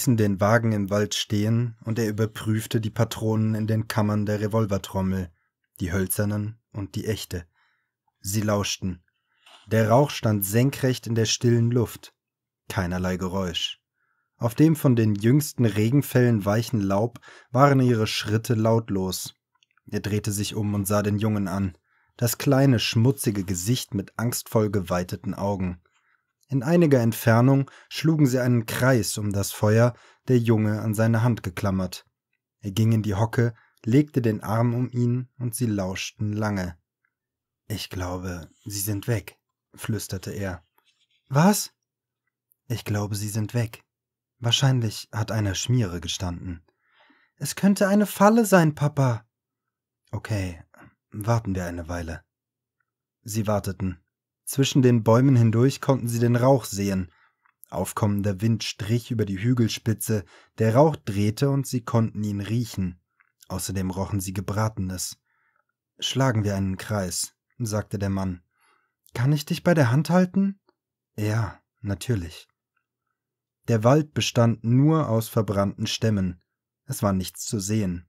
ließen den Wagen im Wald stehen und er überprüfte die Patronen in den Kammern der Revolvertrommel, die hölzernen und die echte. Sie lauschten. Der Rauch stand senkrecht in der stillen Luft. Keinerlei Geräusch. Auf dem von den jüngsten Regenfällen weichen Laub waren ihre Schritte lautlos. Er drehte sich um und sah den Jungen an, das kleine, schmutzige Gesicht mit angstvoll geweiteten Augen. In einiger Entfernung schlugen sie einen Kreis um das Feuer, der Junge an seine Hand geklammert. Er ging in die Hocke, legte den Arm um ihn und sie lauschten lange. Ich glaube, sie sind weg, flüsterte er. Was? Ich glaube, sie sind weg. Wahrscheinlich hat einer Schmiere gestanden. Es könnte eine Falle sein, Papa. Okay, warten wir eine Weile. Sie warteten. Zwischen den Bäumen hindurch konnten sie den Rauch sehen. Aufkommender Wind strich über die Hügelspitze, der Rauch drehte und sie konnten ihn riechen. Außerdem rochen sie Gebratenes. Schlagen wir einen Kreis, sagte der Mann. Kann ich dich bei der Hand halten? Ja, natürlich. Der Wald bestand nur aus verbrannten Stämmen. Es war nichts zu sehen.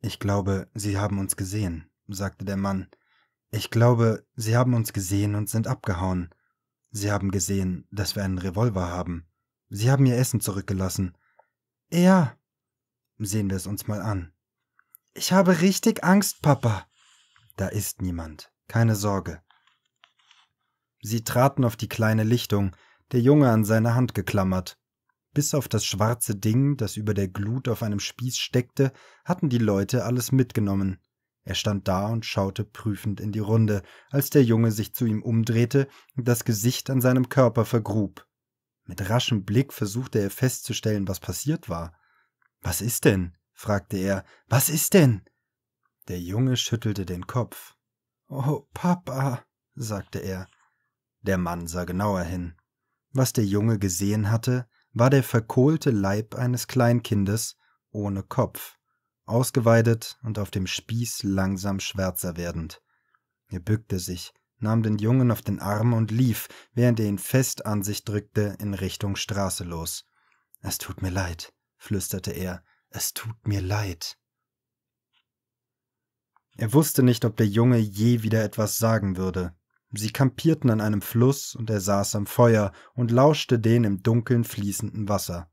Ich glaube, Sie haben uns gesehen, sagte der Mann. Ich glaube, sie haben uns gesehen und sind abgehauen. Sie haben gesehen, dass wir einen Revolver haben. Sie haben ihr Essen zurückgelassen. Ja. Sehen wir es uns mal an. Ich habe richtig Angst, Papa. Da ist niemand. Keine Sorge. Sie traten auf die kleine Lichtung, der Junge an seine Hand geklammert. Bis auf das schwarze Ding, das über der Glut auf einem Spieß steckte, hatten die Leute alles mitgenommen. Er stand da und schaute prüfend in die Runde, als der Junge sich zu ihm umdrehte und das Gesicht an seinem Körper vergrub. Mit raschem Blick versuchte er festzustellen, was passiert war. Was ist denn? fragte er. Was ist denn? Der Junge schüttelte den Kopf. Oh, Papa, sagte er. Der Mann sah genauer hin. Was der Junge gesehen hatte, war der verkohlte Leib eines Kleinkindes ohne Kopf ausgeweidet und auf dem Spieß langsam schwärzer werdend. Er bückte sich, nahm den Jungen auf den Arm und lief, während er ihn fest an sich drückte, in Richtung Straße los. Es tut mir leid, flüsterte er, es tut mir leid. Er wusste nicht, ob der Junge je wieder etwas sagen würde. Sie kampierten an einem Fluss und er saß am Feuer und lauschte den im Dunkeln fließenden Wasser.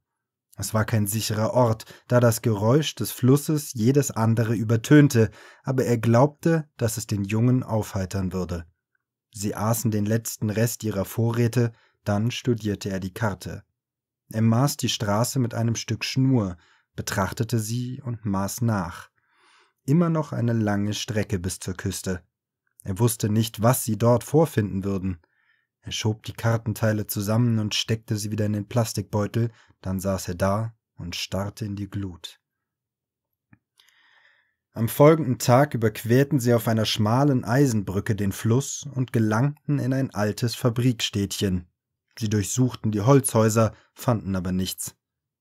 Es war kein sicherer Ort, da das Geräusch des Flusses jedes andere übertönte, aber er glaubte, dass es den Jungen aufheitern würde. Sie aßen den letzten Rest ihrer Vorräte, dann studierte er die Karte. Er maß die Straße mit einem Stück Schnur, betrachtete sie und maß nach. Immer noch eine lange Strecke bis zur Küste. Er wusste nicht, was sie dort vorfinden würden. Er schob die Kartenteile zusammen und steckte sie wieder in den Plastikbeutel, dann saß er da und starrte in die Glut. Am folgenden Tag überquerten sie auf einer schmalen Eisenbrücke den Fluss und gelangten in ein altes Fabrikstädtchen. Sie durchsuchten die Holzhäuser, fanden aber nichts.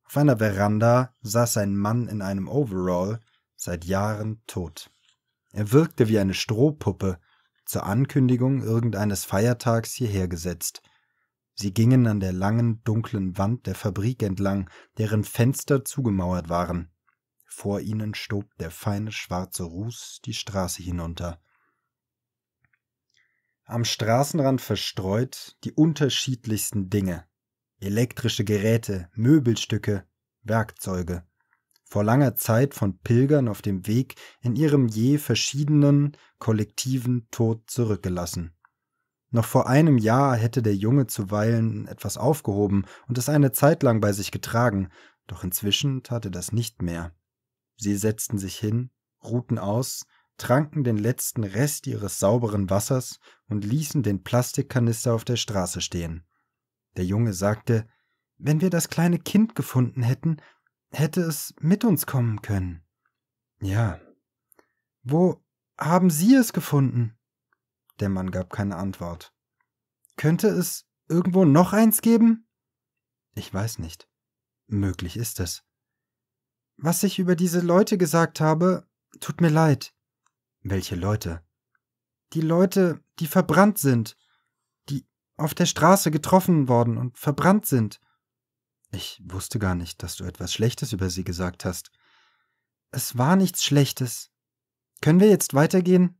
Auf einer Veranda saß ein Mann in einem Overall, seit Jahren tot. Er wirkte wie eine Strohpuppe, zur Ankündigung irgendeines Feiertags hierher gesetzt. Sie gingen an der langen, dunklen Wand der Fabrik entlang, deren Fenster zugemauert waren. Vor ihnen stob der feine schwarze Ruß die Straße hinunter. Am Straßenrand verstreut die unterschiedlichsten Dinge elektrische Geräte, Möbelstücke, Werkzeuge vor langer Zeit von Pilgern auf dem Weg in ihrem je verschiedenen kollektiven Tod zurückgelassen. Noch vor einem Jahr hätte der Junge zuweilen etwas aufgehoben und es eine Zeit lang bei sich getragen, doch inzwischen tat er das nicht mehr. Sie setzten sich hin, ruhten aus, tranken den letzten Rest ihres sauberen Wassers und ließen den Plastikkanister auf der Straße stehen. Der Junge sagte, wenn wir das kleine Kind gefunden hätten hätte es mit uns kommen können. Ja. Wo haben Sie es gefunden? Der Mann gab keine Antwort. Könnte es irgendwo noch eins geben? Ich weiß nicht. Möglich ist es. Was ich über diese Leute gesagt habe, tut mir leid. Welche Leute? Die Leute, die verbrannt sind, die auf der Straße getroffen worden und verbrannt sind. Ich wusste gar nicht, dass du etwas Schlechtes über sie gesagt hast. Es war nichts Schlechtes. Können wir jetzt weitergehen?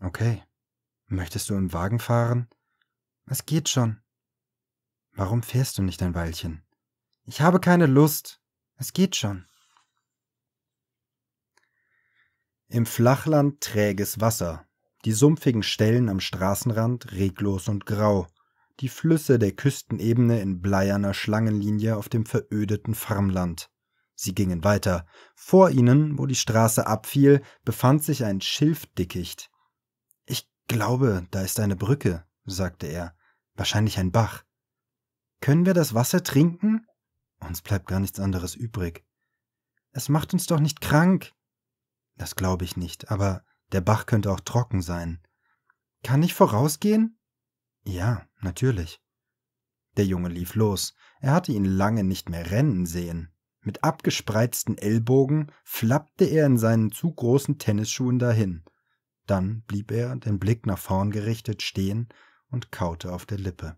Okay. Möchtest du im Wagen fahren? Es geht schon. Warum fährst du nicht ein Weilchen? Ich habe keine Lust. Es geht schon. Im Flachland träges Wasser, die sumpfigen Stellen am Straßenrand reglos und grau, die Flüsse der Küstenebene in bleierner Schlangenlinie auf dem verödeten Farmland. Sie gingen weiter. Vor ihnen, wo die Straße abfiel, befand sich ein Schilfdickicht. Ich glaube, da ist eine Brücke, sagte er. Wahrscheinlich ein Bach. Können wir das Wasser trinken? Uns bleibt gar nichts anderes übrig. Es macht uns doch nicht krank. Das glaube ich nicht, aber der Bach könnte auch trocken sein. Kann ich vorausgehen? Ja, Natürlich. Der Junge lief los. Er hatte ihn lange nicht mehr rennen sehen. Mit abgespreizten Ellbogen flappte er in seinen zu großen Tennisschuhen dahin. Dann blieb er, den Blick nach vorn gerichtet, stehen und kaute auf der Lippe.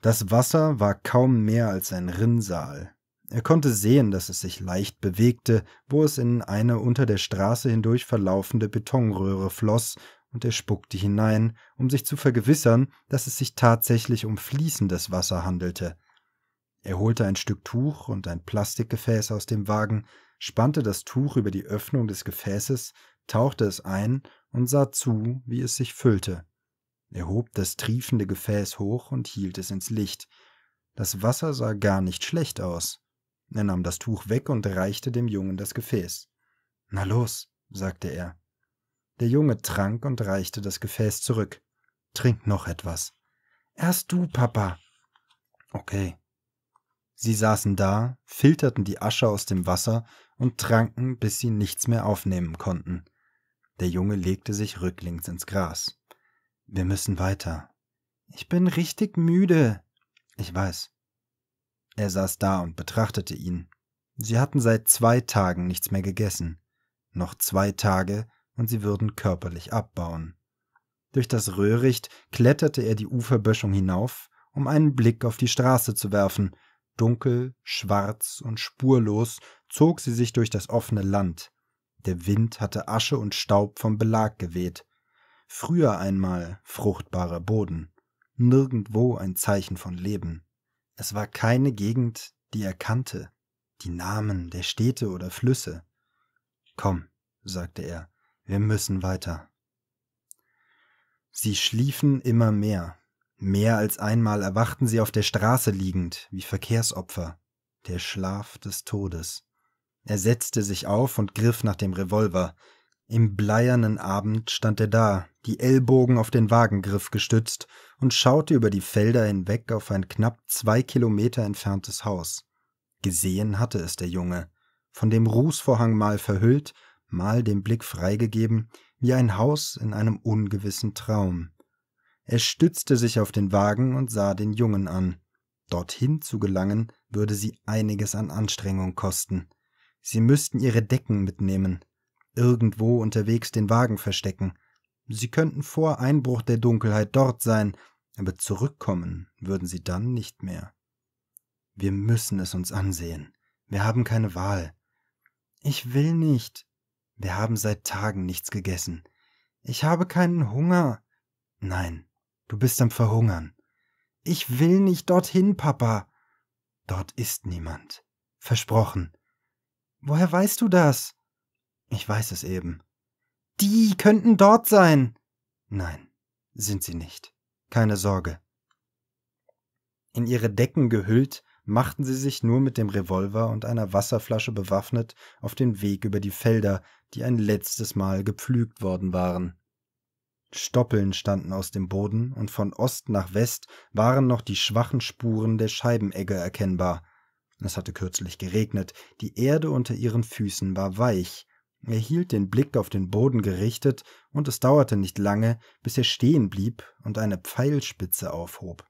Das Wasser war kaum mehr als ein Rinnsal. Er konnte sehen, dass es sich leicht bewegte, wo es in eine unter der Straße hindurch verlaufende Betonröhre floss und er spuckte hinein, um sich zu vergewissern, dass es sich tatsächlich um fließendes Wasser handelte. Er holte ein Stück Tuch und ein Plastikgefäß aus dem Wagen, spannte das Tuch über die Öffnung des Gefäßes, tauchte es ein und sah zu, wie es sich füllte. Er hob das triefende Gefäß hoch und hielt es ins Licht. Das Wasser sah gar nicht schlecht aus. Er nahm das Tuch weg und reichte dem Jungen das Gefäß. Na los, sagte er. Der Junge trank und reichte das Gefäß zurück. Trink noch etwas. Erst du, Papa. Okay. Sie saßen da, filterten die Asche aus dem Wasser und tranken, bis sie nichts mehr aufnehmen konnten. Der Junge legte sich rücklings ins Gras. Wir müssen weiter. Ich bin richtig müde. Ich weiß. Er saß da und betrachtete ihn. Sie hatten seit zwei Tagen nichts mehr gegessen. Noch zwei Tage, und sie würden körperlich abbauen. Durch das Röhricht kletterte er die Uferböschung hinauf, um einen Blick auf die Straße zu werfen. Dunkel, schwarz und spurlos zog sie sich durch das offene Land. Der Wind hatte Asche und Staub vom Belag geweht. Früher einmal fruchtbarer Boden. Nirgendwo ein Zeichen von Leben. Es war keine Gegend, die er kannte. Die Namen der Städte oder Flüsse. Komm, sagte er, wir müssen weiter. Sie schliefen immer mehr. Mehr als einmal erwachten sie auf der Straße liegend, wie Verkehrsopfer. Der Schlaf des Todes. Er setzte sich auf und griff nach dem Revolver. Im bleiernen Abend stand er da, die Ellbogen auf den Wagengriff gestützt und schaute über die Felder hinweg auf ein knapp zwei Kilometer entferntes Haus. Gesehen hatte es der Junge. Von dem Rußvorhang mal verhüllt, mal den Blick freigegeben, wie ein Haus in einem ungewissen Traum. Er stützte sich auf den Wagen und sah den Jungen an. Dorthin zu gelangen, würde sie einiges an Anstrengung kosten. Sie müssten ihre Decken mitnehmen, irgendwo unterwegs den Wagen verstecken. Sie könnten vor Einbruch der Dunkelheit dort sein, aber zurückkommen würden sie dann nicht mehr. Wir müssen es uns ansehen. Wir haben keine Wahl. Ich will nicht, wir haben seit Tagen nichts gegessen. Ich habe keinen Hunger. Nein, du bist am Verhungern. Ich will nicht dorthin, Papa. Dort ist niemand. Versprochen. Woher weißt du das? Ich weiß es eben. Die könnten dort sein. Nein, sind sie nicht. Keine Sorge. In ihre Decken gehüllt, machten sie sich nur mit dem Revolver und einer Wasserflasche bewaffnet auf den Weg über die Felder, die ein letztes Mal gepflügt worden waren. Stoppeln standen aus dem Boden, und von Ost nach West waren noch die schwachen Spuren der Scheibenegger erkennbar. Es hatte kürzlich geregnet, die Erde unter ihren Füßen war weich. Er hielt den Blick auf den Boden gerichtet, und es dauerte nicht lange, bis er stehen blieb und eine Pfeilspitze aufhob.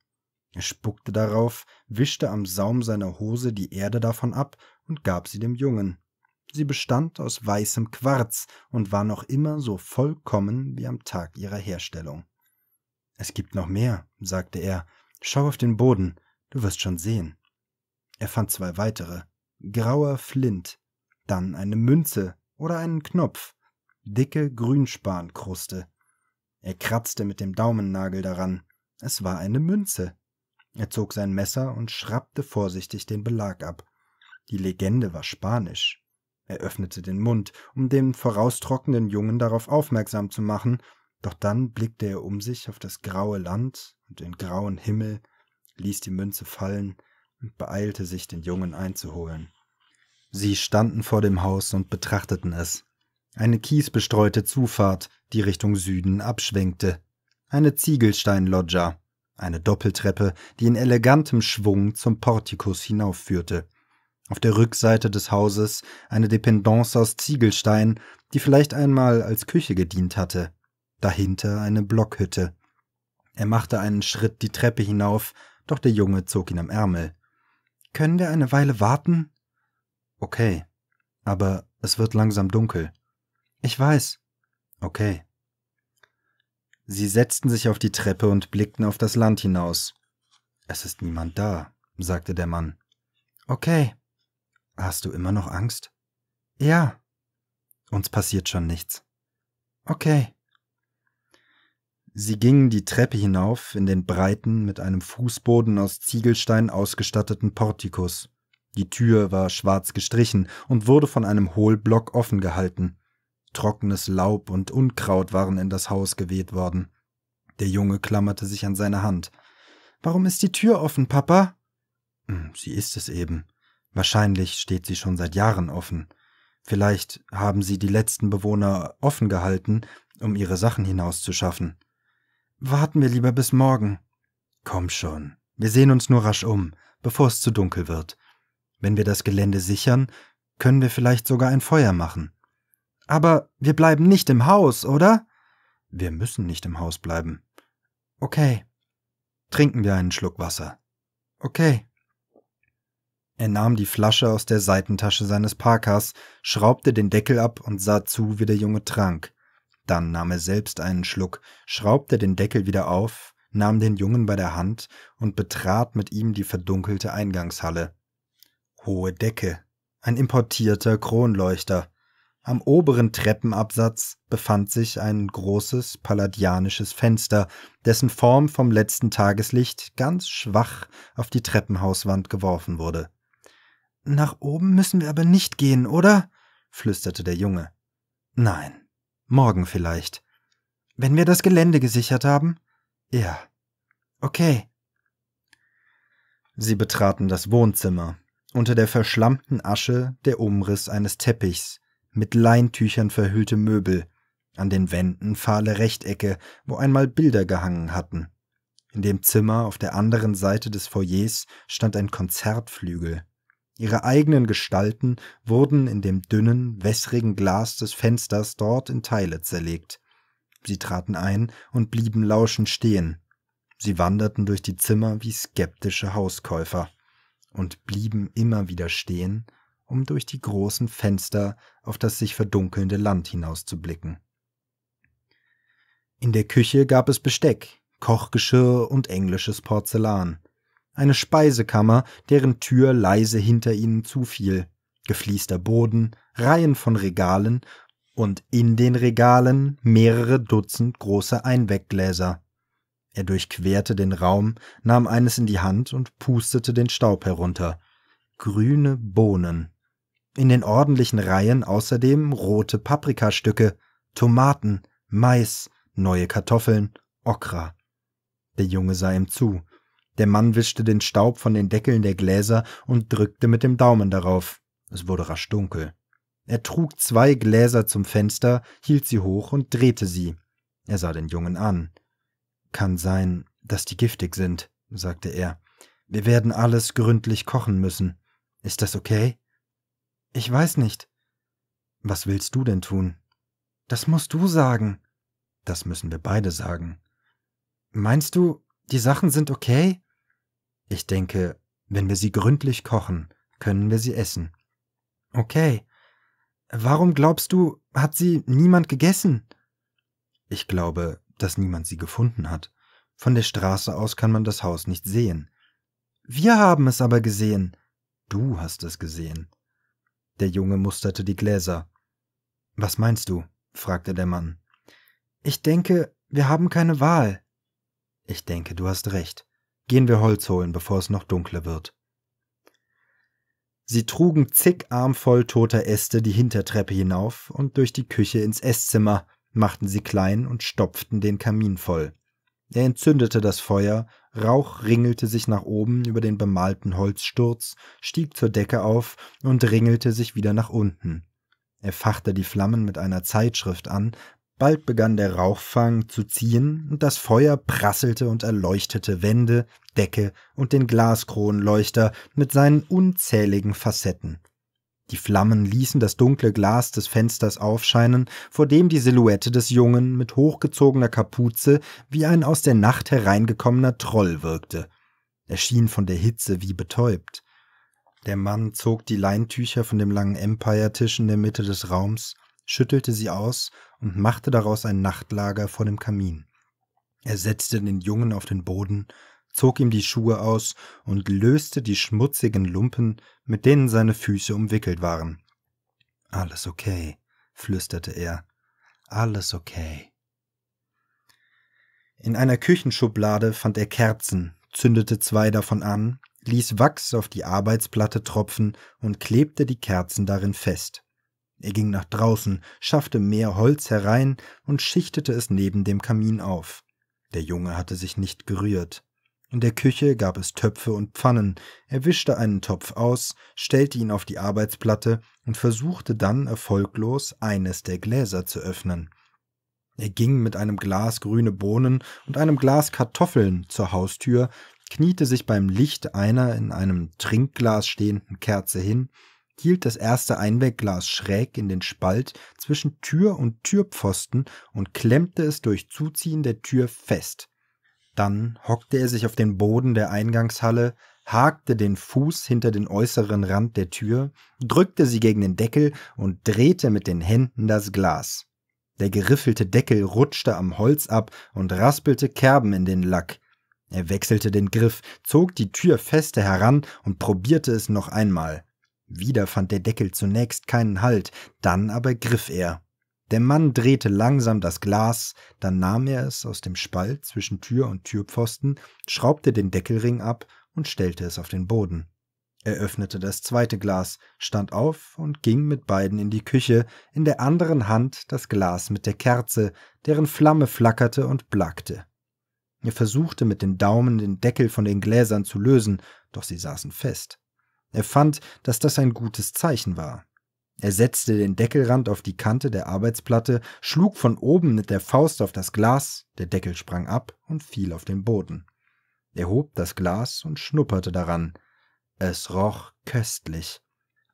Er spuckte darauf, wischte am Saum seiner Hose die Erde davon ab und gab sie dem Jungen. Sie bestand aus weißem Quarz und war noch immer so vollkommen wie am Tag ihrer Herstellung. Es gibt noch mehr, sagte er. Schau auf den Boden, du wirst schon sehen. Er fand zwei weitere. Grauer Flint, dann eine Münze oder einen Knopf, dicke Grünspankruste. Er kratzte mit dem Daumennagel daran. Es war eine Münze. Er zog sein Messer und schrappte vorsichtig den Belag ab. Die Legende war spanisch. Er öffnete den Mund, um den voraustrocknenden Jungen darauf aufmerksam zu machen, doch dann blickte er um sich auf das graue Land und den grauen Himmel, ließ die Münze fallen und beeilte sich, den Jungen einzuholen. Sie standen vor dem Haus und betrachteten es. Eine kiesbestreute Zufahrt, die Richtung Süden abschwenkte. Eine Ziegelsteinloggia, eine Doppeltreppe, die in elegantem Schwung zum Portikus hinaufführte. Auf der Rückseite des Hauses eine Dependance aus Ziegelstein, die vielleicht einmal als Küche gedient hatte. Dahinter eine Blockhütte. Er machte einen Schritt die Treppe hinauf, doch der Junge zog ihn am Ärmel. Können wir eine Weile warten? Okay, aber es wird langsam dunkel. Ich weiß. Okay. Sie setzten sich auf die Treppe und blickten auf das Land hinaus. Es ist niemand da, sagte der Mann. Okay. Hast du immer noch Angst? Ja. Uns passiert schon nichts. Okay. Sie gingen die Treppe hinauf in den breiten, mit einem Fußboden aus Ziegelstein ausgestatteten Portikus. Die Tür war schwarz gestrichen und wurde von einem Hohlblock offen gehalten trockenes Laub und Unkraut waren in das Haus geweht worden. Der Junge klammerte sich an seine Hand. Warum ist die Tür offen, Papa? Hm, sie ist es eben. Wahrscheinlich steht sie schon seit Jahren offen. Vielleicht haben sie die letzten Bewohner offen gehalten, um ihre Sachen hinauszuschaffen. Warten wir lieber bis morgen. Komm schon, wir sehen uns nur rasch um, bevor es zu dunkel wird. Wenn wir das Gelände sichern, können wir vielleicht sogar ein Feuer machen. Aber wir bleiben nicht im Haus, oder? Wir müssen nicht im Haus bleiben. Okay. Trinken wir einen Schluck Wasser. Okay. Er nahm die Flasche aus der Seitentasche seines Parkas, schraubte den Deckel ab und sah zu, wie der Junge trank. Dann nahm er selbst einen Schluck, schraubte den Deckel wieder auf, nahm den Jungen bei der Hand und betrat mit ihm die verdunkelte Eingangshalle. Hohe Decke, ein importierter Kronleuchter, am oberen Treppenabsatz befand sich ein großes palladianisches Fenster, dessen Form vom letzten Tageslicht ganz schwach auf die Treppenhauswand geworfen wurde. Nach oben müssen wir aber nicht gehen, oder? flüsterte der Junge. Nein, morgen vielleicht. Wenn wir das Gelände gesichert haben? Ja. Okay. Sie betraten das Wohnzimmer. Unter der verschlammten Asche der Umriss eines Teppichs, mit Leintüchern verhüllte Möbel, an den Wänden fahle Rechtecke, wo einmal Bilder gehangen hatten. In dem Zimmer auf der anderen Seite des Foyers stand ein Konzertflügel. Ihre eigenen Gestalten wurden in dem dünnen, wässrigen Glas des Fensters dort in Teile zerlegt. Sie traten ein und blieben lauschend stehen. Sie wanderten durch die Zimmer wie skeptische Hauskäufer und blieben immer wieder stehen um durch die großen Fenster auf das sich verdunkelnde Land hinauszublicken. In der Küche gab es Besteck, Kochgeschirr und englisches Porzellan, eine Speisekammer, deren Tür leise hinter ihnen zufiel, gefliester Boden, Reihen von Regalen und in den Regalen mehrere Dutzend große Einweggläser. Er durchquerte den Raum, nahm eines in die Hand und pustete den Staub herunter. Grüne Bohnen. In den ordentlichen Reihen außerdem rote Paprikastücke, Tomaten, Mais, neue Kartoffeln, Okra. Der Junge sah ihm zu. Der Mann wischte den Staub von den Deckeln der Gläser und drückte mit dem Daumen darauf. Es wurde rasch dunkel. Er trug zwei Gläser zum Fenster, hielt sie hoch und drehte sie. Er sah den Jungen an. Kann sein, dass die giftig sind, sagte er. Wir werden alles gründlich kochen müssen. Ist das okay? Ich weiß nicht. Was willst du denn tun? Das musst du sagen. Das müssen wir beide sagen. Meinst du, die Sachen sind okay? Ich denke, wenn wir sie gründlich kochen, können wir sie essen. Okay. Warum glaubst du, hat sie niemand gegessen? Ich glaube, dass niemand sie gefunden hat. Von der Straße aus kann man das Haus nicht sehen. Wir haben es aber gesehen. Du hast es gesehen. Der Junge musterte die Gläser. Was meinst du? fragte der Mann. Ich denke, wir haben keine Wahl. Ich denke, du hast recht. Gehen wir Holz holen, bevor es noch dunkler wird. Sie trugen zig Armvoll toter Äste die Hintertreppe hinauf und durch die Küche ins Esszimmer, machten sie klein und stopften den Kamin voll. Er entzündete das Feuer Rauch ringelte sich nach oben über den bemalten Holzsturz, stieg zur Decke auf und ringelte sich wieder nach unten. Er fachte die Flammen mit einer Zeitschrift an, bald begann der Rauchfang zu ziehen, und das Feuer prasselte und erleuchtete Wände, Decke und den Glaskronleuchter mit seinen unzähligen Facetten. Die Flammen ließen das dunkle Glas des Fensters aufscheinen, vor dem die Silhouette des Jungen mit hochgezogener Kapuze wie ein aus der Nacht hereingekommener Troll wirkte. Er schien von der Hitze wie betäubt. Der Mann zog die Leintücher von dem langen Empire-Tisch in der Mitte des Raums, schüttelte sie aus und machte daraus ein Nachtlager vor dem Kamin. Er setzte den Jungen auf den Boden zog ihm die Schuhe aus und löste die schmutzigen Lumpen, mit denen seine Füße umwickelt waren. Alles okay, flüsterte er. Alles okay. In einer Küchenschublade fand er Kerzen, zündete zwei davon an, ließ Wachs auf die Arbeitsplatte tropfen und klebte die Kerzen darin fest. Er ging nach draußen, schaffte mehr Holz herein und schichtete es neben dem Kamin auf. Der Junge hatte sich nicht gerührt. In der Küche gab es Töpfe und Pfannen, er wischte einen Topf aus, stellte ihn auf die Arbeitsplatte und versuchte dann erfolglos, eines der Gläser zu öffnen. Er ging mit einem Glas grüne Bohnen und einem Glas Kartoffeln zur Haustür, kniete sich beim Licht einer in einem Trinkglas stehenden Kerze hin, hielt das erste Einwegglas schräg in den Spalt zwischen Tür und Türpfosten und klemmte es durch Zuziehen der Tür fest. Dann hockte er sich auf den Boden der Eingangshalle, hakte den Fuß hinter den äußeren Rand der Tür, drückte sie gegen den Deckel und drehte mit den Händen das Glas. Der geriffelte Deckel rutschte am Holz ab und raspelte Kerben in den Lack. Er wechselte den Griff, zog die Tür feste heran und probierte es noch einmal. Wieder fand der Deckel zunächst keinen Halt, dann aber griff er. Der Mann drehte langsam das Glas, dann nahm er es aus dem Spalt zwischen Tür und Türpfosten, schraubte den Deckelring ab und stellte es auf den Boden. Er öffnete das zweite Glas, stand auf und ging mit beiden in die Küche, in der anderen Hand das Glas mit der Kerze, deren Flamme flackerte und blackte. Er versuchte mit den Daumen den Deckel von den Gläsern zu lösen, doch sie saßen fest. Er fand, dass das ein gutes Zeichen war. Er setzte den Deckelrand auf die Kante der Arbeitsplatte, schlug von oben mit der Faust auf das Glas, der Deckel sprang ab und fiel auf den Boden. Er hob das Glas und schnupperte daran. Es roch köstlich.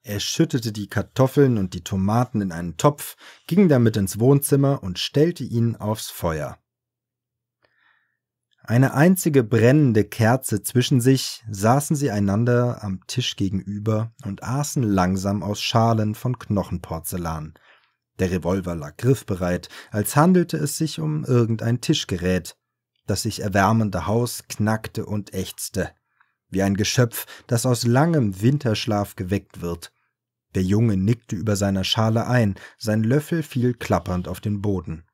Er schüttete die Kartoffeln und die Tomaten in einen Topf, ging damit ins Wohnzimmer und stellte ihn aufs Feuer. Eine einzige brennende Kerze zwischen sich saßen sie einander am Tisch gegenüber und aßen langsam aus Schalen von Knochenporzellan. Der Revolver lag griffbereit, als handelte es sich um irgendein Tischgerät. Das sich erwärmende Haus knackte und ächzte, wie ein Geschöpf, das aus langem Winterschlaf geweckt wird. Der Junge nickte über seiner Schale ein, sein Löffel fiel klappernd auf den Boden.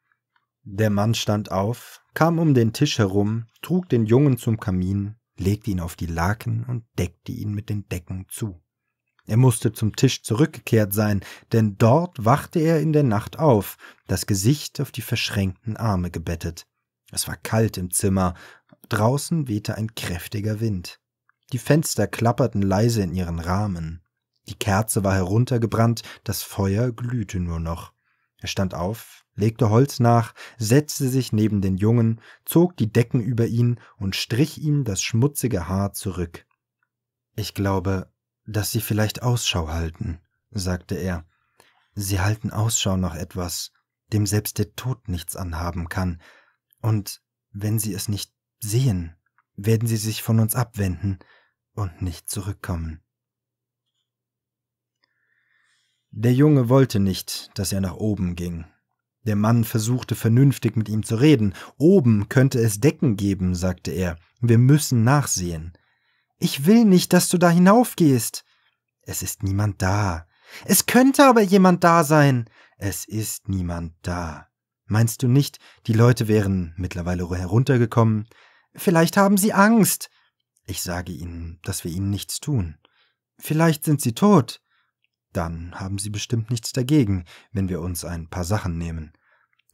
Der Mann stand auf, kam um den Tisch herum, trug den Jungen zum Kamin, legte ihn auf die Laken und deckte ihn mit den Decken zu. Er musste zum Tisch zurückgekehrt sein, denn dort wachte er in der Nacht auf, das Gesicht auf die verschränkten Arme gebettet. Es war kalt im Zimmer, draußen wehte ein kräftiger Wind. Die Fenster klapperten leise in ihren Rahmen. Die Kerze war heruntergebrannt, das Feuer glühte nur noch. Er stand auf, legte Holz nach, setzte sich neben den Jungen, zog die Decken über ihn und strich ihm das schmutzige Haar zurück. Ich glaube, dass Sie vielleicht Ausschau halten, sagte er. Sie halten Ausschau nach etwas, dem selbst der Tod nichts anhaben kann, und wenn Sie es nicht sehen, werden Sie sich von uns abwenden und nicht zurückkommen. Der Junge wollte nicht, dass er nach oben ging, der Mann versuchte vernünftig mit ihm zu reden. Oben könnte es Decken geben, sagte er. Wir müssen nachsehen. Ich will nicht, dass du da hinaufgehst. Es ist niemand da. Es könnte aber jemand da sein. Es ist niemand da. Meinst du nicht, die Leute wären mittlerweile heruntergekommen? Vielleicht haben sie Angst. Ich sage ihnen, dass wir ihnen nichts tun. Vielleicht sind sie tot. Dann haben Sie bestimmt nichts dagegen, wenn wir uns ein paar Sachen nehmen.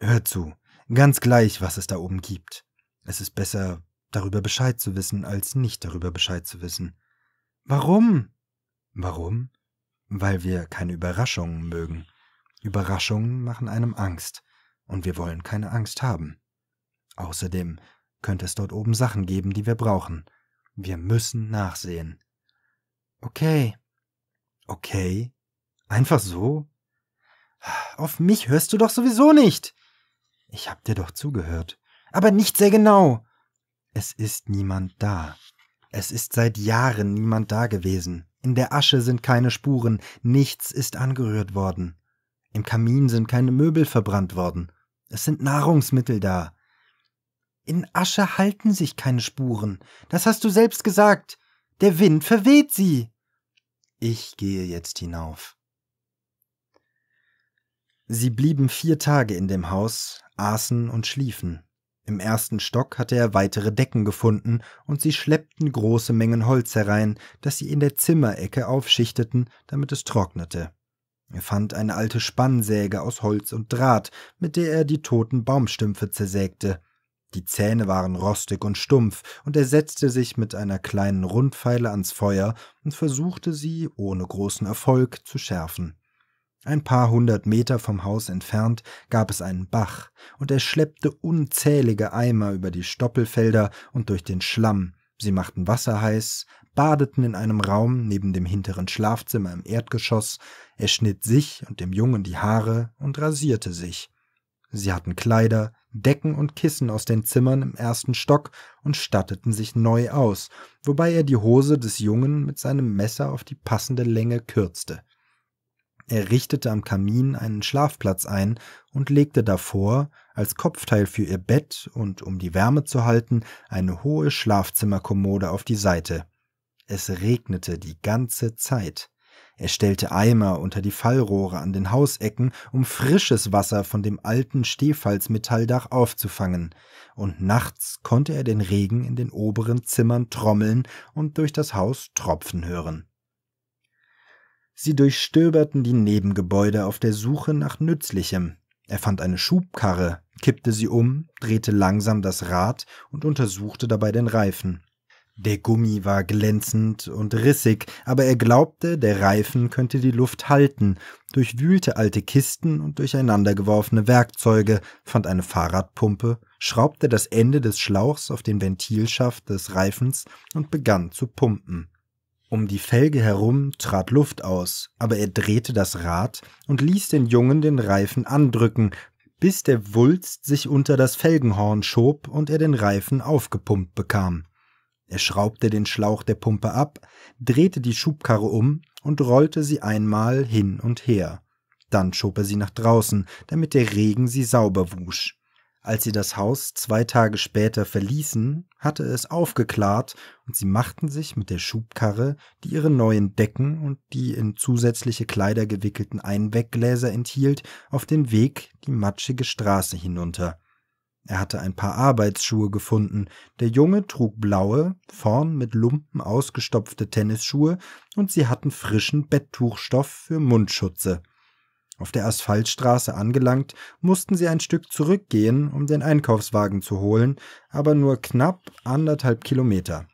Hör zu, ganz gleich, was es da oben gibt. Es ist besser, darüber Bescheid zu wissen, als nicht darüber Bescheid zu wissen. Warum? Warum? Weil wir keine Überraschungen mögen. Überraschungen machen einem Angst, und wir wollen keine Angst haben. Außerdem könnte es dort oben Sachen geben, die wir brauchen. Wir müssen nachsehen. Okay. Okay, Einfach so? Auf mich hörst du doch sowieso nicht. Ich hab dir doch zugehört. Aber nicht sehr genau. Es ist niemand da. Es ist seit Jahren niemand da gewesen. In der Asche sind keine Spuren, nichts ist angerührt worden. Im Kamin sind keine Möbel verbrannt worden. Es sind Nahrungsmittel da. In Asche halten sich keine Spuren. Das hast du selbst gesagt. Der Wind verweht sie. Ich gehe jetzt hinauf. Sie blieben vier Tage in dem Haus, aßen und schliefen. Im ersten Stock hatte er weitere Decken gefunden, und sie schleppten große Mengen Holz herein, das sie in der Zimmerecke aufschichteten, damit es trocknete. Er fand eine alte Spannsäge aus Holz und Draht, mit der er die toten Baumstümpfe zersägte. Die Zähne waren rostig und stumpf, und er setzte sich mit einer kleinen Rundpfeile ans Feuer und versuchte sie, ohne großen Erfolg, zu schärfen. Ein paar hundert Meter vom Haus entfernt gab es einen Bach, und er schleppte unzählige Eimer über die Stoppelfelder und durch den Schlamm, sie machten Wasser heiß, badeten in einem Raum neben dem hinteren Schlafzimmer im Erdgeschoss, er schnitt sich und dem Jungen die Haare und rasierte sich. Sie hatten Kleider, Decken und Kissen aus den Zimmern im ersten Stock und statteten sich neu aus, wobei er die Hose des Jungen mit seinem Messer auf die passende Länge kürzte. Er richtete am Kamin einen Schlafplatz ein und legte davor, als Kopfteil für ihr Bett und um die Wärme zu halten, eine hohe Schlafzimmerkommode auf die Seite. Es regnete die ganze Zeit. Er stellte Eimer unter die Fallrohre an den Hausecken, um frisches Wasser von dem alten Stehfalzmetalldach aufzufangen, und nachts konnte er den Regen in den oberen Zimmern trommeln und durch das Haus tropfen hören. Sie durchstöberten die Nebengebäude auf der Suche nach Nützlichem. Er fand eine Schubkarre, kippte sie um, drehte langsam das Rad und untersuchte dabei den Reifen. Der Gummi war glänzend und rissig, aber er glaubte, der Reifen könnte die Luft halten, durchwühlte alte Kisten und durcheinandergeworfene Werkzeuge, fand eine Fahrradpumpe, schraubte das Ende des Schlauchs auf den Ventilschaft des Reifens und begann zu pumpen. Um die Felge herum trat Luft aus, aber er drehte das Rad und ließ den Jungen den Reifen andrücken, bis der Wulst sich unter das Felgenhorn schob und er den Reifen aufgepumpt bekam. Er schraubte den Schlauch der Pumpe ab, drehte die Schubkarre um und rollte sie einmal hin und her. Dann schob er sie nach draußen, damit der Regen sie sauber wusch. Als sie das Haus zwei Tage später verließen, hatte es aufgeklart und sie machten sich mit der Schubkarre, die ihre neuen Decken und die in zusätzliche Kleider gewickelten Einweggläser enthielt, auf den Weg die matschige Straße hinunter. Er hatte ein paar Arbeitsschuhe gefunden. Der Junge trug blaue, vorn mit Lumpen ausgestopfte Tennisschuhe und sie hatten frischen Betttuchstoff für Mundschutze. Auf der Asphaltstraße angelangt, mussten sie ein Stück zurückgehen, um den Einkaufswagen zu holen, aber nur knapp anderthalb Kilometer.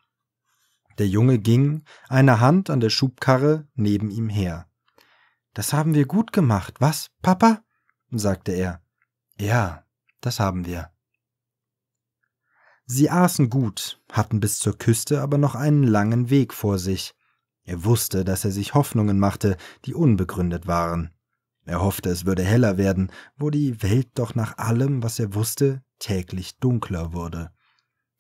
Der Junge ging, eine Hand an der Schubkarre, neben ihm her. Das haben wir gut gemacht, was, Papa? sagte er. Ja, das haben wir. Sie aßen gut, hatten bis zur Küste aber noch einen langen Weg vor sich. Er wusste, dass er sich Hoffnungen machte, die unbegründet waren. Er hoffte, es würde heller werden, wo die Welt doch nach allem, was er wusste, täglich dunkler wurde.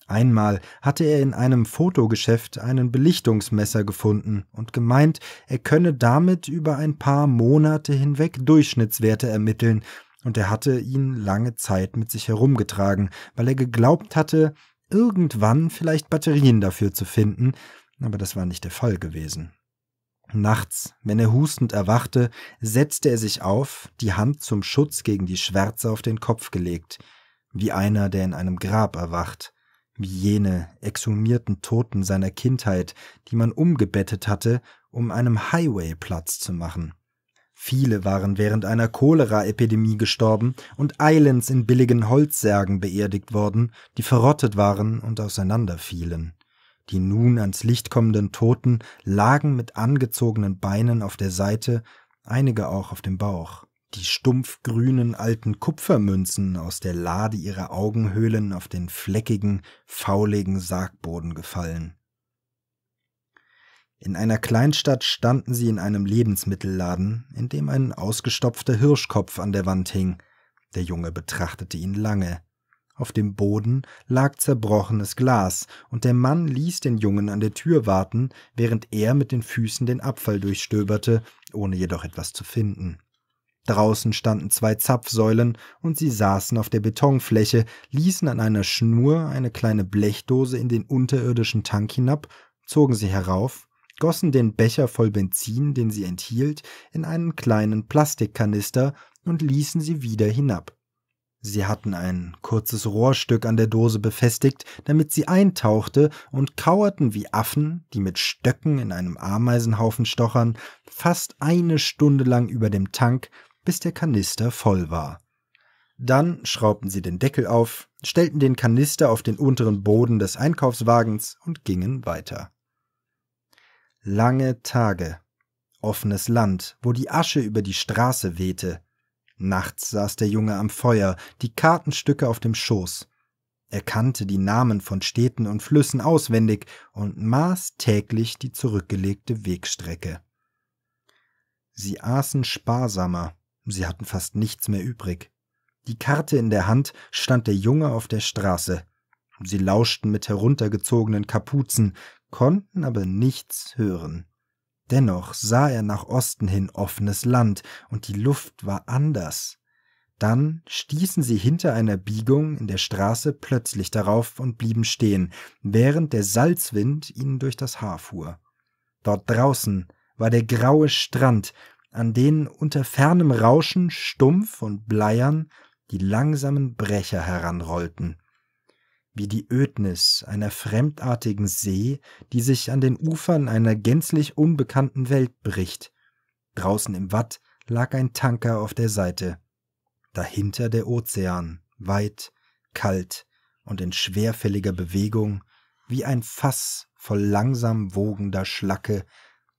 Einmal hatte er in einem Fotogeschäft einen Belichtungsmesser gefunden und gemeint, er könne damit über ein paar Monate hinweg Durchschnittswerte ermitteln, und er hatte ihn lange Zeit mit sich herumgetragen, weil er geglaubt hatte, irgendwann vielleicht Batterien dafür zu finden, aber das war nicht der Fall gewesen. Nachts, wenn er hustend erwachte, setzte er sich auf, die Hand zum Schutz gegen die Schwärze auf den Kopf gelegt, wie einer, der in einem Grab erwacht, wie jene exhumierten Toten seiner Kindheit, die man umgebettet hatte, um einem Highway Platz zu machen. Viele waren während einer Choleraepidemie gestorben und eilends in billigen Holzsärgen beerdigt worden, die verrottet waren und auseinanderfielen. Die nun ans Licht kommenden Toten lagen mit angezogenen Beinen auf der Seite, einige auch auf dem Bauch. Die stumpfgrünen alten Kupfermünzen aus der Lade ihrer Augenhöhlen auf den fleckigen, fauligen Sargboden gefallen. In einer Kleinstadt standen sie in einem Lebensmittelladen, in dem ein ausgestopfter Hirschkopf an der Wand hing. Der Junge betrachtete ihn lange. Auf dem Boden lag zerbrochenes Glas, und der Mann ließ den Jungen an der Tür warten, während er mit den Füßen den Abfall durchstöberte, ohne jedoch etwas zu finden. Draußen standen zwei Zapfsäulen und sie saßen auf der Betonfläche, ließen an einer Schnur eine kleine Blechdose in den unterirdischen Tank hinab, zogen sie herauf, gossen den Becher voll Benzin, den sie enthielt, in einen kleinen Plastikkanister und ließen sie wieder hinab. Sie hatten ein kurzes Rohrstück an der Dose befestigt, damit sie eintauchte, und kauerten wie Affen, die mit Stöcken in einem Ameisenhaufen stochern, fast eine Stunde lang über dem Tank, bis der Kanister voll war. Dann schraubten sie den Deckel auf, stellten den Kanister auf den unteren Boden des Einkaufswagens und gingen weiter. Lange Tage. Offenes Land, wo die Asche über die Straße wehte. Nachts saß der Junge am Feuer, die Kartenstücke auf dem Schoß. Er kannte die Namen von Städten und Flüssen auswendig und maß täglich die zurückgelegte Wegstrecke. Sie aßen sparsamer, sie hatten fast nichts mehr übrig. Die Karte in der Hand stand der Junge auf der Straße. Sie lauschten mit heruntergezogenen Kapuzen, konnten aber nichts hören. Dennoch sah er nach Osten hin offenes Land, und die Luft war anders. Dann stießen sie hinter einer Biegung in der Straße plötzlich darauf und blieben stehen, während der Salzwind ihnen durch das Haar fuhr. Dort draußen war der graue Strand, an denen unter fernem Rauschen stumpf und bleiern die langsamen Brecher heranrollten wie die Ödnis einer fremdartigen See, die sich an den Ufern einer gänzlich unbekannten Welt bricht. Draußen im Watt lag ein Tanker auf der Seite. Dahinter der Ozean, weit, kalt und in schwerfälliger Bewegung, wie ein Fass voll langsam wogender Schlacke,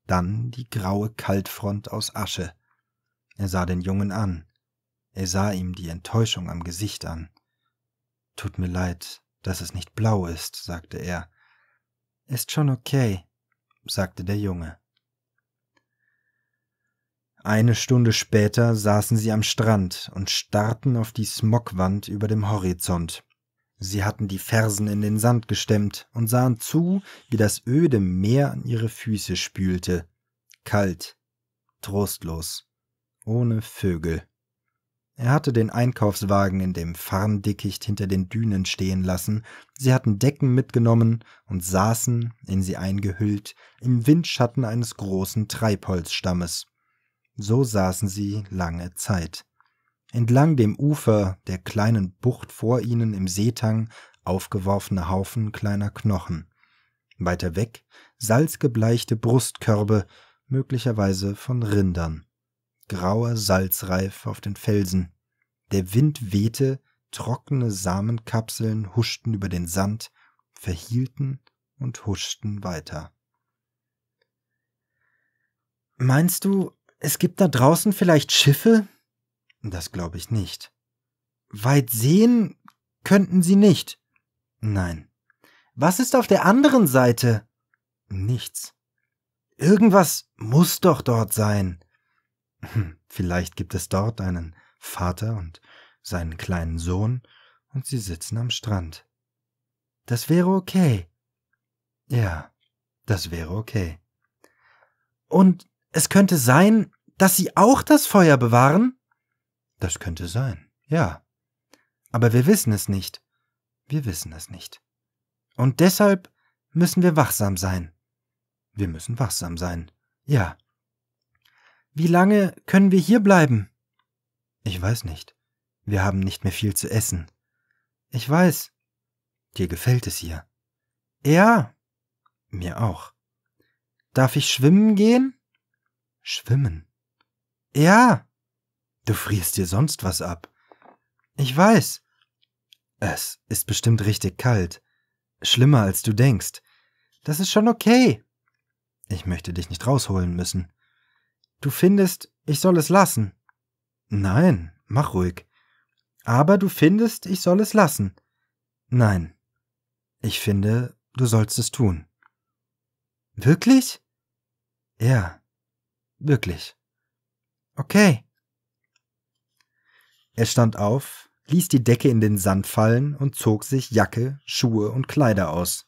dann die graue Kaltfront aus Asche. Er sah den Jungen an. Er sah ihm die Enttäuschung am Gesicht an. Tut mir leid, dass es nicht blau ist, sagte er. Ist schon okay, sagte der Junge. Eine Stunde später saßen sie am Strand und starrten auf die Smogwand über dem Horizont. Sie hatten die Fersen in den Sand gestemmt und sahen zu, wie das öde Meer an ihre Füße spülte. Kalt, trostlos, ohne Vögel. Er hatte den Einkaufswagen in dem Farndickicht hinter den Dünen stehen lassen, sie hatten Decken mitgenommen und saßen, in sie eingehüllt, im Windschatten eines großen Treibholzstammes. So saßen sie lange Zeit. Entlang dem Ufer der kleinen Bucht vor ihnen im Seetang aufgeworfene Haufen kleiner Knochen. Weiter weg salzgebleichte Brustkörbe, möglicherweise von Rindern grauer Salzreif auf den Felsen. Der Wind wehte, trockene Samenkapseln huschten über den Sand, verhielten und huschten weiter. Meinst du, es gibt da draußen vielleicht Schiffe? Das glaube ich nicht. Weit sehen könnten sie nicht. Nein. Was ist auf der anderen Seite? Nichts. Irgendwas muss doch dort sein. Vielleicht gibt es dort einen Vater und seinen kleinen Sohn und sie sitzen am Strand. Das wäre okay. Ja, das wäre okay. Und es könnte sein, dass sie auch das Feuer bewahren? Das könnte sein, ja. Aber wir wissen es nicht. Wir wissen es nicht. Und deshalb müssen wir wachsam sein. Wir müssen wachsam sein. Ja. Wie lange können wir hier bleiben? Ich weiß nicht. Wir haben nicht mehr viel zu essen. Ich weiß. Dir gefällt es hier. Ja. Mir auch. Darf ich schwimmen gehen? Schwimmen. Ja. Du frierst dir sonst was ab. Ich weiß. Es ist bestimmt richtig kalt. Schlimmer als du denkst. Das ist schon okay. Ich möchte dich nicht rausholen müssen. Du findest, ich soll es lassen. Nein, mach ruhig. Aber du findest, ich soll es lassen. Nein. Ich finde, du sollst es tun. Wirklich? Ja, wirklich. Okay. Er stand auf, ließ die Decke in den Sand fallen und zog sich Jacke, Schuhe und Kleider aus.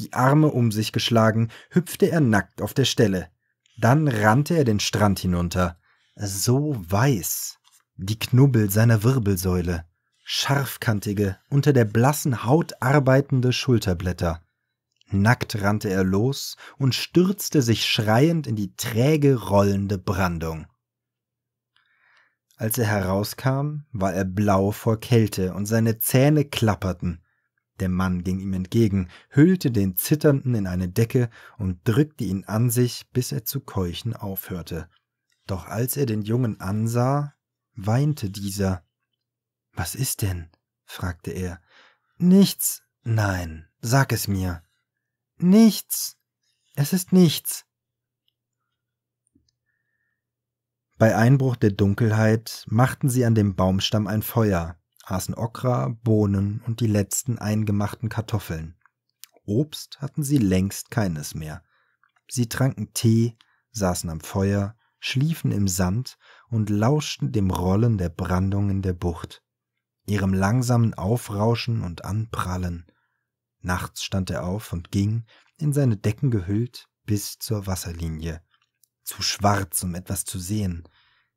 Die Arme um sich geschlagen, hüpfte er nackt auf der Stelle. Dann rannte er den Strand hinunter. So weiß. Die Knubbel seiner Wirbelsäule. Scharfkantige, unter der blassen Haut arbeitende Schulterblätter. Nackt rannte er los und stürzte sich schreiend in die träge rollende Brandung. Als er herauskam, war er blau vor Kälte und seine Zähne klapperten. Der Mann ging ihm entgegen, hüllte den Zitternden in eine Decke und drückte ihn an sich, bis er zu keuchen aufhörte. Doch als er den Jungen ansah, weinte dieser. Was ist denn? fragte er. Nichts. Nein, sag es mir. Nichts. Es ist nichts. Bei Einbruch der Dunkelheit machten sie an dem Baumstamm ein Feuer, aßen Okra, Bohnen und die letzten eingemachten Kartoffeln. Obst hatten sie längst keines mehr. Sie tranken Tee, saßen am Feuer, schliefen im Sand und lauschten dem Rollen der Brandung in der Bucht, ihrem langsamen Aufrauschen und Anprallen. Nachts stand er auf und ging, in seine Decken gehüllt, bis zur Wasserlinie. Zu schwarz, um etwas zu sehen.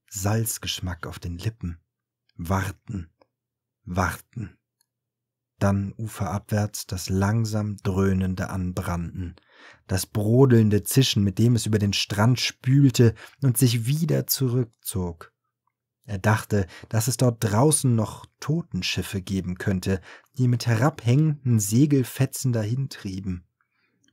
Salzgeschmack auf den Lippen. Warten warten. Dann uferabwärts das langsam dröhnende Anbranden, das brodelnde Zischen, mit dem es über den Strand spülte und sich wieder zurückzog. Er dachte, dass es dort draußen noch Totenschiffe geben könnte, die mit herabhängenden Segelfetzen dahintrieben.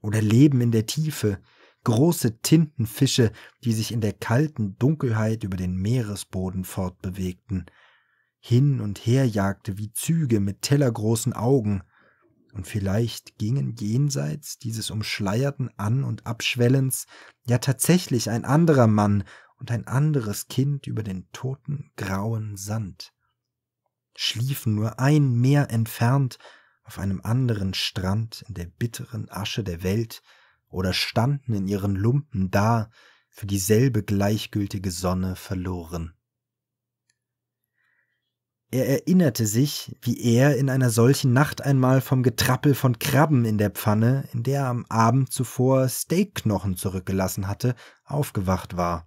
Oder Leben in der Tiefe, große Tintenfische, die sich in der kalten Dunkelheit über den Meeresboden fortbewegten, hin und her jagte wie Züge mit tellergroßen Augen, und vielleicht gingen jenseits dieses umschleierten An- und Abschwellens ja tatsächlich ein anderer Mann und ein anderes Kind über den toten grauen Sand, schliefen nur ein Meer entfernt auf einem anderen Strand in der bitteren Asche der Welt oder standen in ihren Lumpen da, für dieselbe gleichgültige Sonne verloren. Er erinnerte sich, wie er in einer solchen Nacht einmal vom Getrappel von Krabben in der Pfanne, in der er am Abend zuvor Steakknochen zurückgelassen hatte, aufgewacht war.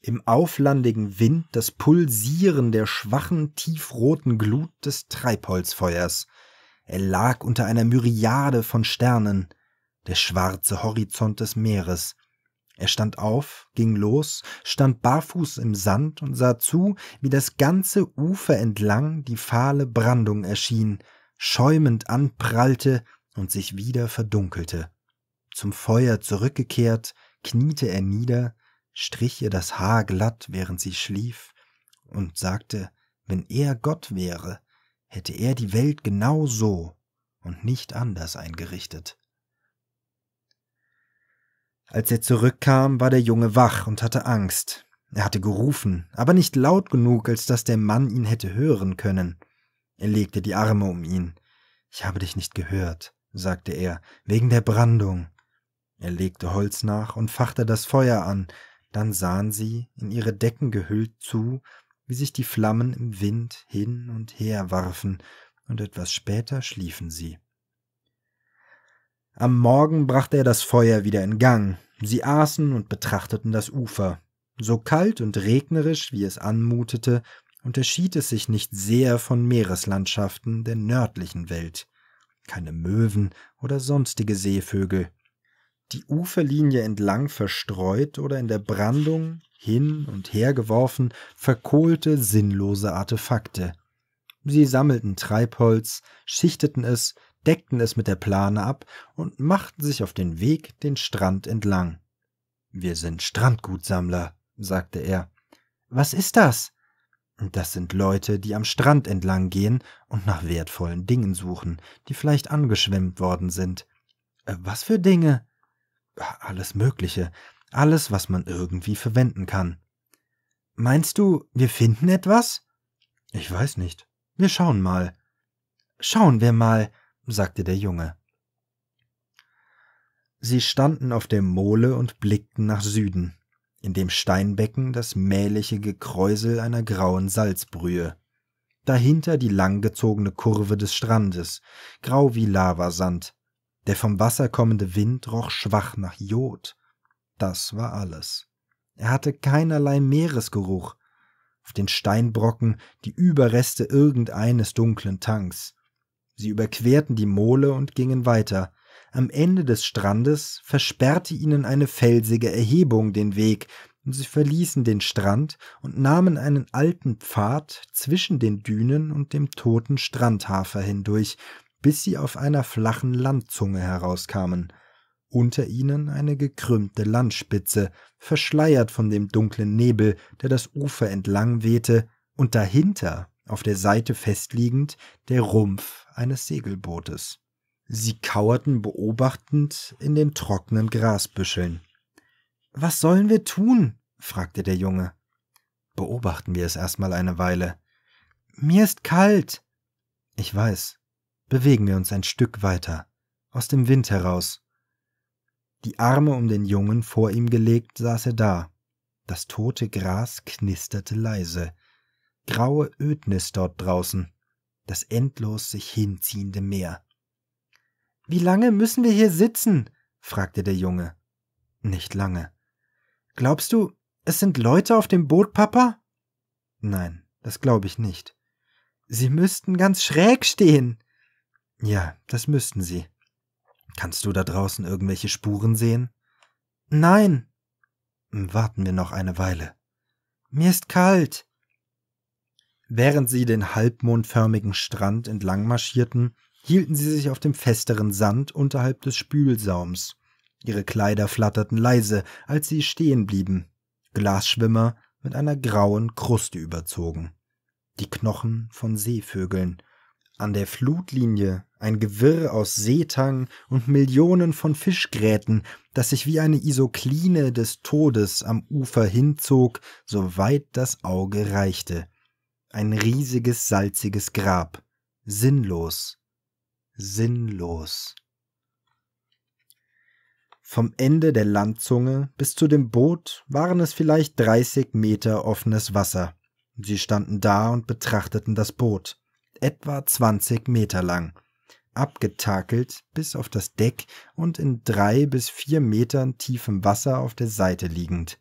Im auflandigen Wind das Pulsieren der schwachen, tiefroten Glut des Treibholzfeuers. Er lag unter einer Myriade von Sternen, der schwarze Horizont des Meeres, er stand auf, ging los, stand barfuß im Sand und sah zu, wie das ganze Ufer entlang die fahle Brandung erschien, schäumend anprallte und sich wieder verdunkelte. Zum Feuer zurückgekehrt, kniete er nieder, strich ihr das Haar glatt, während sie schlief, und sagte, wenn er Gott wäre, hätte er die Welt genau so und nicht anders eingerichtet. Als er zurückkam, war der Junge wach und hatte Angst. Er hatte gerufen, aber nicht laut genug, als dass der Mann ihn hätte hören können. Er legte die Arme um ihn. Ich habe dich nicht gehört, sagte er, wegen der Brandung. Er legte Holz nach und fachte das Feuer an, dann sahen sie, in ihre Decken gehüllt, zu, wie sich die Flammen im Wind hin und her warfen, und etwas später schliefen sie. Am Morgen brachte er das Feuer wieder in Gang. Sie aßen und betrachteten das Ufer. So kalt und regnerisch, wie es anmutete, unterschied es sich nicht sehr von Meereslandschaften der nördlichen Welt. Keine Möwen oder sonstige Seevögel. Die Uferlinie entlang verstreut oder in der Brandung hin und her geworfen, verkohlte, sinnlose Artefakte. Sie sammelten Treibholz, schichteten es deckten es mit der Plane ab und machten sich auf den Weg den Strand entlang. Wir sind Strandgutsammler, sagte er. Was ist das? Das sind Leute, die am Strand entlang gehen und nach wertvollen Dingen suchen, die vielleicht angeschwemmt worden sind. Äh, was für Dinge? Ah, alles Mögliche, alles, was man irgendwie verwenden kann. Meinst du, wir finden etwas? Ich weiß nicht. Wir schauen mal. Schauen wir mal, sagte der Junge. Sie standen auf dem Mole und blickten nach Süden, in dem Steinbecken das mähliche Gekräusel einer grauen Salzbrühe. Dahinter die langgezogene Kurve des Strandes, grau wie Lavasand. Der vom Wasser kommende Wind roch schwach nach Jod. Das war alles. Er hatte keinerlei Meeresgeruch. Auf den Steinbrocken die Überreste irgendeines dunklen Tanks. Sie überquerten die Mole und gingen weiter. Am Ende des Strandes versperrte ihnen eine felsige Erhebung den Weg, und sie verließen den Strand und nahmen einen alten Pfad zwischen den Dünen und dem toten Strandhafer hindurch, bis sie auf einer flachen Landzunge herauskamen. Unter ihnen eine gekrümmte Landspitze, verschleiert von dem dunklen Nebel, der das Ufer entlang wehte, und dahinter auf der Seite festliegend, der Rumpf eines Segelbootes. Sie kauerten beobachtend in den trockenen Grasbüscheln. Was sollen wir tun? fragte der Junge. Beobachten wir es erstmal eine Weile. Mir ist kalt. Ich weiß. Bewegen wir uns ein Stück weiter, aus dem Wind heraus. Die Arme um den Jungen vor ihm gelegt saß er da. Das tote Gras knisterte leise graue Ödnis dort draußen, das endlos sich hinziehende Meer. Wie lange müssen wir hier sitzen? fragte der Junge. Nicht lange. Glaubst du, es sind Leute auf dem Boot, Papa? Nein, das glaube ich nicht. Sie müssten ganz schräg stehen. Ja, das müssten sie. Kannst du da draußen irgendwelche Spuren sehen? Nein. Warten wir noch eine Weile. Mir ist kalt. Während sie den halbmondförmigen Strand entlang marschierten, hielten sie sich auf dem festeren Sand unterhalb des Spülsaums. Ihre Kleider flatterten leise, als sie stehen blieben, Glasschwimmer mit einer grauen Kruste überzogen. Die Knochen von Seevögeln. An der Flutlinie ein Gewirr aus Seetang und Millionen von Fischgräten, das sich wie eine Isokline des Todes am Ufer hinzog, soweit das Auge reichte ein riesiges salziges Grab. Sinnlos. Sinnlos. Vom Ende der Landzunge bis zu dem Boot waren es vielleicht 30 Meter offenes Wasser. Sie standen da und betrachteten das Boot, etwa 20 Meter lang, abgetakelt bis auf das Deck und in drei bis vier Metern tiefem Wasser auf der Seite liegend.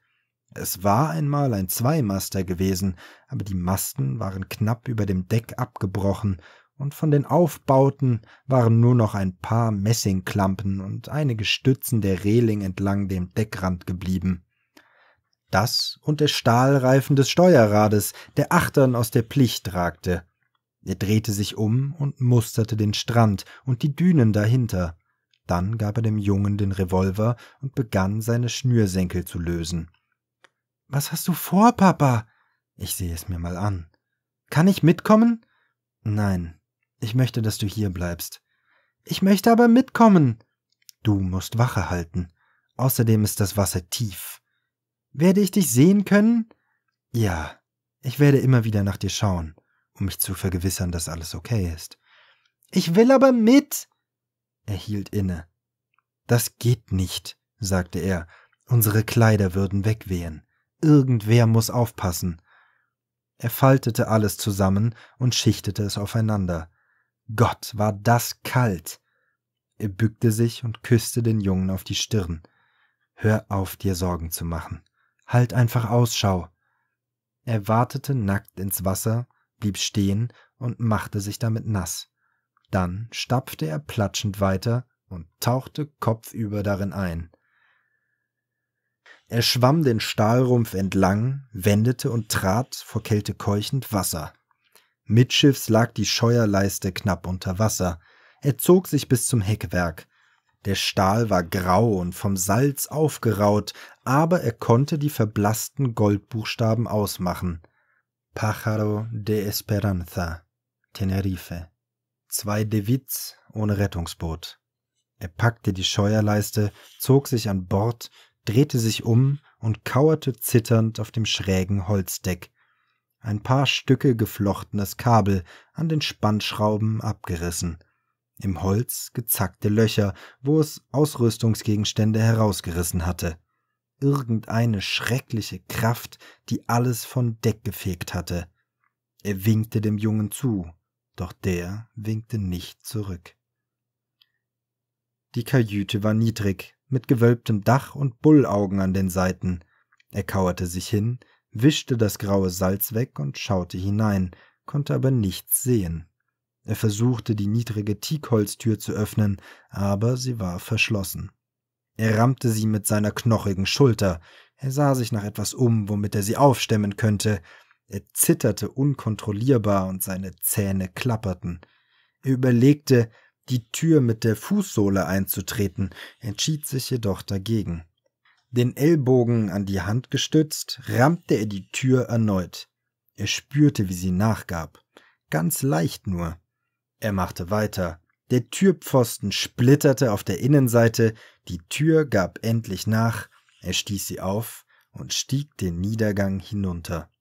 Es war einmal ein Zweimaster gewesen, aber die Masten waren knapp über dem Deck abgebrochen, und von den Aufbauten waren nur noch ein paar Messingklampen und einige Stützen der Reling entlang dem Deckrand geblieben. Das und der Stahlreifen des Steuerrades, der Achtern aus der Pflicht ragte. Er drehte sich um und musterte den Strand und die Dünen dahinter. Dann gab er dem Jungen den Revolver und begann, seine Schnürsenkel zu lösen. Was hast du vor, Papa? Ich sehe es mir mal an. Kann ich mitkommen? Nein, ich möchte, dass du hier bleibst. Ich möchte aber mitkommen. Du musst Wache halten. Außerdem ist das Wasser tief. Werde ich dich sehen können? Ja, ich werde immer wieder nach dir schauen, um mich zu vergewissern, dass alles okay ist. Ich will aber mit. Er hielt inne. Das geht nicht, sagte er, unsere Kleider würden wegwehen. Irgendwer muss aufpassen. Er faltete alles zusammen und schichtete es aufeinander. Gott, war das kalt! Er bückte sich und küsste den Jungen auf die Stirn. Hör auf, dir Sorgen zu machen. Halt einfach Ausschau. Er watete nackt ins Wasser, blieb stehen und machte sich damit nass. Dann stapfte er platschend weiter und tauchte kopfüber darin ein. Er schwamm den Stahlrumpf entlang, wendete und trat, vor Kälte keuchend, Wasser. Mitschiffs lag die Scheuerleiste knapp unter Wasser. Er zog sich bis zum Heckwerk. Der Stahl war grau und vom Salz aufgeraut, aber er konnte die verblassten Goldbuchstaben ausmachen. Pájaro de Esperanza, Tenerife. Zwei Devits ohne Rettungsboot. Er packte die Scheuerleiste, zog sich an Bord, drehte sich um und kauerte zitternd auf dem schrägen Holzdeck. Ein paar Stücke geflochtenes Kabel, an den Spannschrauben abgerissen. Im Holz gezackte Löcher, wo es Ausrüstungsgegenstände herausgerissen hatte. Irgendeine schreckliche Kraft, die alles von Deck gefegt hatte. Er winkte dem Jungen zu, doch der winkte nicht zurück. Die Kajüte war niedrig, mit gewölbtem Dach und Bullaugen an den Seiten. Er kauerte sich hin, wischte das graue Salz weg und schaute hinein, konnte aber nichts sehen. Er versuchte, die niedrige Teakholztür zu öffnen, aber sie war verschlossen. Er rammte sie mit seiner knochigen Schulter. Er sah sich nach etwas um, womit er sie aufstemmen könnte. Er zitterte unkontrollierbar und seine Zähne klapperten. Er überlegte, die Tür mit der Fußsohle einzutreten, entschied sich jedoch dagegen. Den Ellbogen an die Hand gestützt, rammte er die Tür erneut. Er spürte, wie sie nachgab. Ganz leicht nur. Er machte weiter. Der Türpfosten splitterte auf der Innenseite, die Tür gab endlich nach, er stieß sie auf und stieg den Niedergang hinunter.